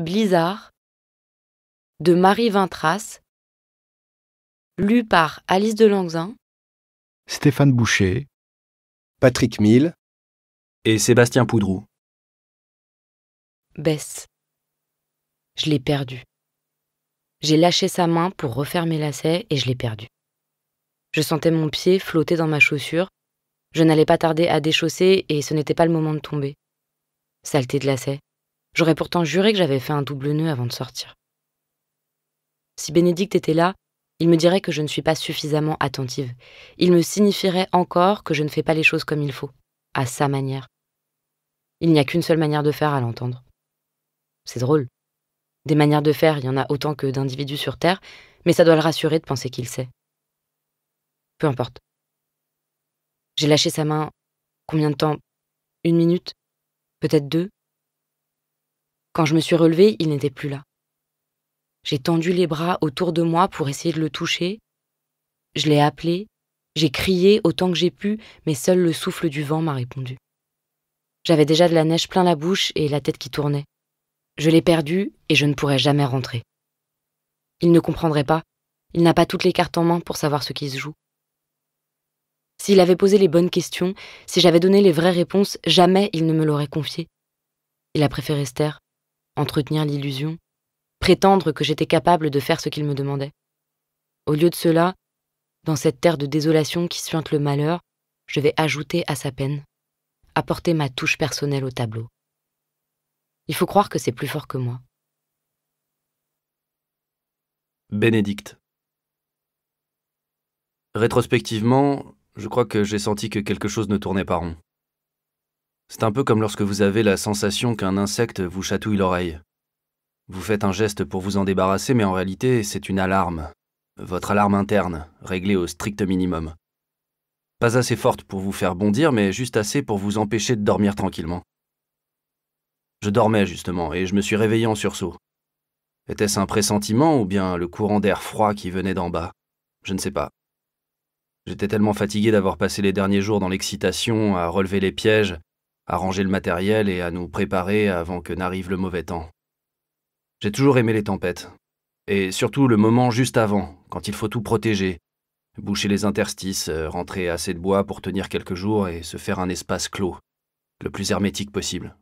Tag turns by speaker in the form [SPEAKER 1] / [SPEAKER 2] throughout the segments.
[SPEAKER 1] Blizzard de Marie Vintras, lu par Alice de Langzin,
[SPEAKER 2] Stéphane Boucher, Patrick Mille et Sébastien Poudrou.
[SPEAKER 1] Bess, Je l'ai perdu. J'ai lâché sa main pour refermer la et je l'ai perdu. Je sentais mon pied flotter dans ma chaussure. Je n'allais pas tarder à déchausser et ce n'était pas le moment de tomber. Saleté de l'asset. J'aurais pourtant juré que j'avais fait un double nœud avant de sortir. Si Bénédicte était là, il me dirait que je ne suis pas suffisamment attentive. Il me signifierait encore que je ne fais pas les choses comme il faut, à sa manière. Il n'y a qu'une seule manière de faire à l'entendre. C'est drôle. Des manières de faire, il y en a autant que d'individus sur Terre, mais ça doit le rassurer de penser qu'il sait. Peu importe. J'ai lâché sa main combien de temps Une minute Peut-être deux quand je me suis relevée, il n'était plus là. J'ai tendu les bras autour de moi pour essayer de le toucher. Je l'ai appelé, j'ai crié autant que j'ai pu, mais seul le souffle du vent m'a répondu. J'avais déjà de la neige plein la bouche et la tête qui tournait. Je l'ai perdu et je ne pourrai jamais rentrer. Il ne comprendrait pas, il n'a pas toutes les cartes en main pour savoir ce qui se joue. S'il avait posé les bonnes questions, si j'avais donné les vraies réponses, jamais il ne me l'aurait confié. Il a préféré se entretenir l'illusion, prétendre que j'étais capable de faire ce qu'il me demandait. Au lieu de cela, dans cette terre de désolation qui suinte le malheur, je vais ajouter à sa peine, apporter ma touche personnelle au tableau. Il faut croire que c'est plus fort que moi.
[SPEAKER 2] Bénédicte. Rétrospectivement, je crois que j'ai senti que quelque chose ne tournait pas rond. C'est un peu comme lorsque vous avez la sensation qu'un insecte vous chatouille l'oreille. Vous faites un geste pour vous en débarrasser, mais en réalité, c'est une alarme. Votre alarme interne, réglée au strict minimum. Pas assez forte pour vous faire bondir, mais juste assez pour vous empêcher de dormir tranquillement. Je dormais justement, et je me suis réveillé en sursaut. Était-ce un pressentiment ou bien le courant d'air froid qui venait d'en bas Je ne sais pas. J'étais tellement fatigué d'avoir passé les derniers jours dans l'excitation à relever les pièges à ranger le matériel et à nous préparer avant que n'arrive le mauvais temps. J'ai toujours aimé les tempêtes, et surtout le moment juste avant, quand il faut tout protéger, boucher les interstices, rentrer assez de bois pour tenir quelques jours et se faire un espace clos, le plus hermétique possible.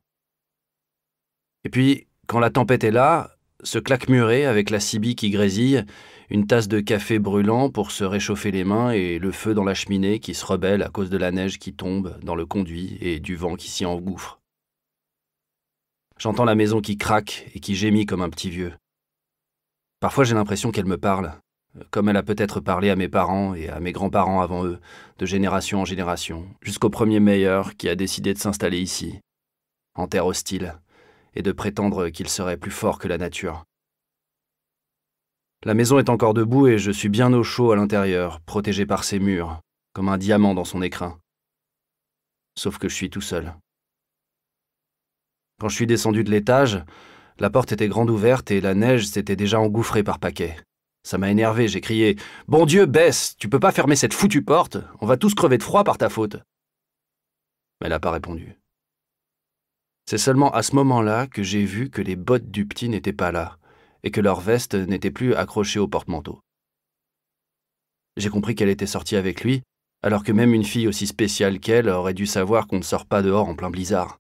[SPEAKER 2] Et puis, quand la tempête est là, se claquemurer avec la cibie qui grésille, une tasse de café brûlant pour se réchauffer les mains et le feu dans la cheminée qui se rebelle à cause de la neige qui tombe dans le conduit et du vent qui s'y engouffre. J'entends la maison qui craque et qui gémit comme un petit vieux. Parfois j'ai l'impression qu'elle me parle, comme elle a peut-être parlé à mes parents et à mes grands-parents avant eux, de génération en génération, jusqu'au premier meilleur qui a décidé de s'installer ici, en terre hostile et de prétendre qu'il serait plus fort que la nature. La maison est encore debout et je suis bien au chaud à l'intérieur, protégé par ses murs, comme un diamant dans son écrin. Sauf que je suis tout seul. Quand je suis descendu de l'étage, la porte était grande ouverte et la neige s'était déjà engouffrée par paquets. Ça m'a énervé, j'ai crié Bon Dieu, baisse Tu peux pas fermer cette foutue porte On va tous crever de froid par ta faute Mais Elle n'a pas répondu. C'est seulement à ce moment-là que j'ai vu que les bottes du petit n'étaient pas là, et que leur veste n'était plus accrochée au porte-manteau. J'ai compris qu'elle était sortie avec lui, alors que même une fille aussi spéciale qu'elle aurait dû savoir qu'on ne sort pas dehors en plein blizzard.